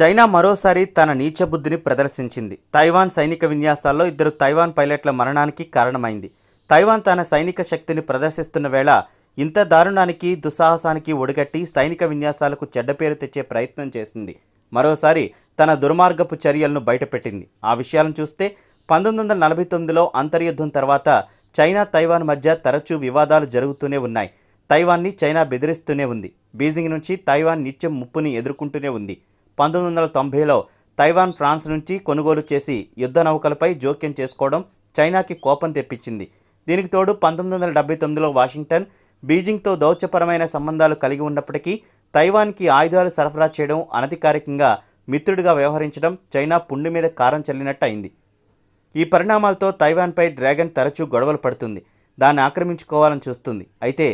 China మరోసారి తన నీచబుద్ధిని ప్రదర్శించింది తైవాన్ సైనిక విన్యాసాల్లో ఇద్దరు తైవాన్ పైలట్ల మరణానికి కారణమైంది తైవాన్ తన సైనిక శక్తిని ప్రదర్శిస్తున్న వేళ ఇంత దారుణానికి దుస్సాహసానికి ఒడిగట్టి సైనిక విన్యాసాలకు చెడ్డ పేరు తెచ్చే ప్రయత్నం చేసింది మరోసారి తన దుర్మార్గపు చర్యలను బయటపెట్టింది ఆ విషయాలను చూస్తే పంతొమ్మిది వందల నలభై తొమ్మిదిలో అంతర్యుద్ధం తర్వాత చైనా తైవాన్ మధ్య తరచూ వివాదాలు జరుగుతూనే ఉన్నాయి తైవాన్ని చైనా బెదిరిస్తూనే ఉంది బీజింగ్ నుంచి తైవాన్ నిత్యం ముప్పుని ఎదుర్కొంటూనే ఉంది పంతొమ్మిది వందల తొంభైలో తైవాన్ ఫ్రాన్స్ నుంచి కొనుగోలు చేసి యుద్ధ నౌకలపై జోక్యం చేసుకోవడం చైనాకి కోపం తెప్పించింది దీనికి తోడు పంతొమ్మిది వందల డెబ్బై తొమ్మిదిలో వాషింగ్టన్ బీజింగ్తో దౌత్యపరమైన సంబంధాలు కలిగి ఉన్నప్పటికీ తైవాన్కి ఆయుధాలు సరఫరా చేయడం అనధికారికంగా మిత్రుడిగా వ్యవహరించడం చైనా పుండు మీద కారం చల్లినట్టు అయింది ఈ పరిణామాలతో తైవాన్పై డ్రాగన్ తరచూ గొడవలు పడుతుంది దాన్ని ఆక్రమించుకోవాలని చూస్తుంది అయితే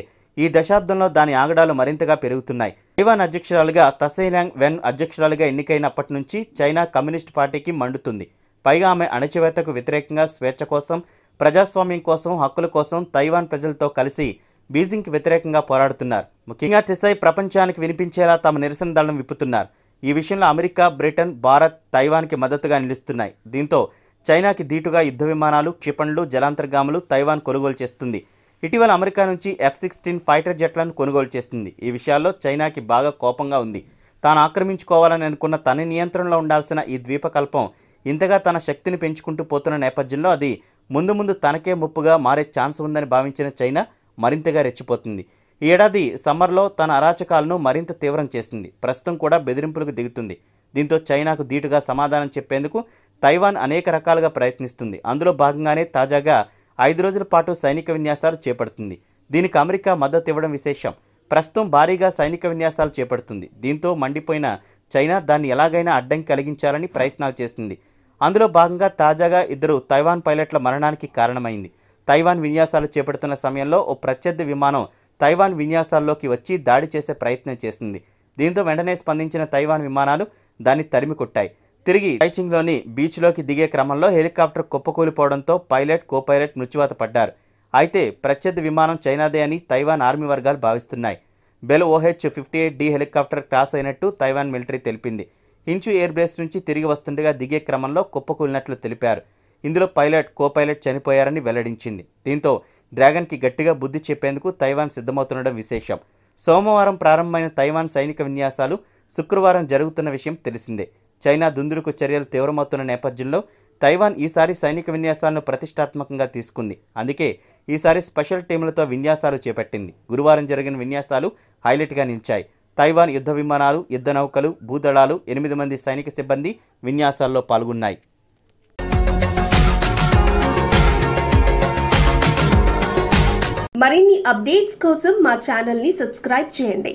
ఈ దశాబ్దంలో దాని ఆగడాలు మరింతగా పెరుగుతున్నాయి తైవాన్ అధ్యక్షురాలుగా తసైలాంగ్ వెన్ అధ్యక్షురాలుగా ఎన్నికైనప్పటి నుంచి చైనా కమ్యూనిస్ట్ పార్టీకి మండుతుంది పైగా ఆమె అణచివేతకు వ్యతిరేకంగా స్వేచ్ఛ కోసం ప్రజాస్వామ్యం కోసం హక్కుల కోసం తైవాన్ ప్రజలతో కలిసి బీజింగ్కి వ్యతిరేకంగా పోరాడుతున్నారు ముఖ్యంగా తెసై ప్రపంచానికి వినిపించేలా తమ నిరసన దళం విప్పుతున్నారు ఈ విషయంలో అమెరికా బ్రిటన్ భారత్ తైవాన్కి మద్దతుగా నిలుస్తున్నాయి దీంతో చైనాకి ధీటుగా యుద్ధ విమానాలు క్షిపణులు జలాంతర్గాములు తైవాన్ కొనుగోలు చేస్తుంది ఇటీవల అమెరికా నుంచి ఎఫ్ సిక్స్టీన్ ఫైటర్ జెట్లను కొనుగోలు చేసింది ఈ విషయాల్లో చైనాకి బాగా కోపంగా ఉంది తాను ఆక్రమించుకోవాలని అనుకున్న తన నియంత్రణలో ఉండాల్సిన ఈ ద్వీపకల్పం ఇంతగా తన శక్తిని పెంచుకుంటూ పోతున్న నేపథ్యంలో అది ముందు ముందు తనకే ముప్పుగా మారే ఛాన్స్ ఉందని భావించిన చైనా మరింతగా రెచ్చిపోతుంది ఈ ఏడాది సమ్మర్లో తన అరాచకాలను మరింత తీవ్రం చేసింది ప్రస్తుతం కూడా బెదిరింపులకు దిగుతుంది దీంతో చైనాకు ధీటుగా సమాధానం చెప్పేందుకు తైవాన్ అనేక రకాలుగా ప్రయత్నిస్తుంది అందులో భాగంగానే తాజాగా ఐదు రోజుల పాటు సైనిక విన్యాసాలు చేపడుతుంది దీనికి అమెరికా మద్దతు ఇవ్వడం విశేషం ప్రస్తుతం భారీగా సైనిక విన్యాసాలు చేపడుతుంది దీంతో మండిపోయిన చైనా దాన్ని ఎలాగైనా అడ్డంకి కలిగించాలని ప్రయత్నాలు చేసింది అందులో భాగంగా తాజాగా ఇద్దరు తైవాన్ పైలట్ల మరణానికి కారణమైంది తైవాన్ విన్యాసాలు చేపడుతున్న సమయంలో ఓ ప్రత్యర్థి విమానం తైవాన్ విన్యాసాల్లోకి వచ్చి దాడి చేసే ప్రయత్నం చేసింది దీంతో వెంటనే స్పందించిన తైవాన్ విమానాలు దాన్ని తరిమి కొట్టాయి తిరిగి బీచ్ బీచ్లోకి దిగే క్రమంలో హెలికాప్టర్ కుప్పకూలిపోవడంతో పైలట్ కో పైలట్ మృత్యువాత పడ్డారు అయితే ప్రత్యర్థి విమానం చైనాదే అని తైవాన్ ఆర్మీ వర్గాలు భావిస్తున్నాయి Bell OH fifty eight D helicopter crash అయినట్టు తైవాన్ మిలిటరీ తెలిపింది ఇంచు ఎయిర్ బేస్ నుంచి తిరిగి వస్తుండగా దిగే క్రమంలో కుప్పకూలినట్లు తెలిపారు ఇందులో పైలట్ కో పైలట్ చనిపోయారని వెల్లడించింది దీంతో డ్రాగన్కి గట్టిగా బుద్ధి చెప్పేందుకు తైవాన్ సిద్ధమవుతుండడం విశేషం సోమవారం ప్రారంభమైన తైవాన్ సైనిక విన్యాసాలు శుక్రవారం జరుగుతున్న విషయం తెలిసిందే చైనా దుందుడుకు చర్యలు తీవ్రమవుతున్న నేపథ్యంలో తైవాన్ ఈసారి సైనిక విన్యాసాలను ప్రతిష్టాత్మకంగా తీసుకుంది అందుకే ఈసారి స్పెషల్ టీంలతో విన్యాసాలు చేపట్టింది గురువారం జరిగిన విన్యాసాలు హైలైట్గా నిలిచాయి తైవాన్ యుద్ధ విమానాలు యుద్ధ నౌకలు భూదళాలు ఎనిమిది మంది సైనిక సిబ్బంది విన్యాసాల్లో పాల్గొన్నాయి మరిన్ని అప్డేట్స్ కోసం మా ఛానల్ని సబ్స్క్రైబ్ చేయండి